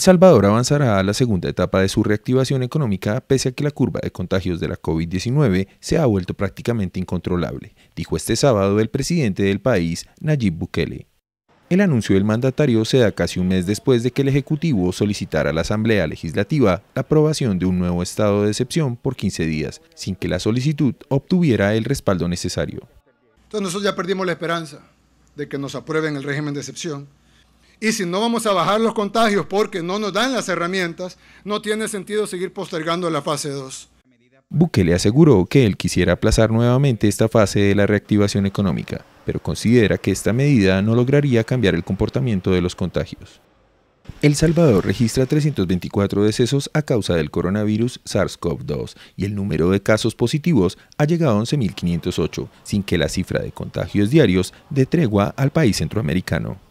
El Salvador avanzará a la segunda etapa de su reactivación económica pese a que la curva de contagios de la COVID-19 se ha vuelto prácticamente incontrolable, dijo este sábado el presidente del país, Nayib Bukele. El anuncio del mandatario se da casi un mes después de que el Ejecutivo solicitara a la Asamblea Legislativa la aprobación de un nuevo estado de excepción por 15 días, sin que la solicitud obtuviera el respaldo necesario. Entonces nosotros ya perdimos la esperanza de que nos aprueben el régimen de excepción y si no vamos a bajar los contagios porque no nos dan las herramientas, no tiene sentido seguir postergando la fase 2. Bukele aseguró que él quisiera aplazar nuevamente esta fase de la reactivación económica, pero considera que esta medida no lograría cambiar el comportamiento de los contagios. El Salvador registra 324 decesos a causa del coronavirus SARS-CoV-2 y el número de casos positivos ha llegado a 11.508, sin que la cifra de contagios diarios dé tregua al país centroamericano.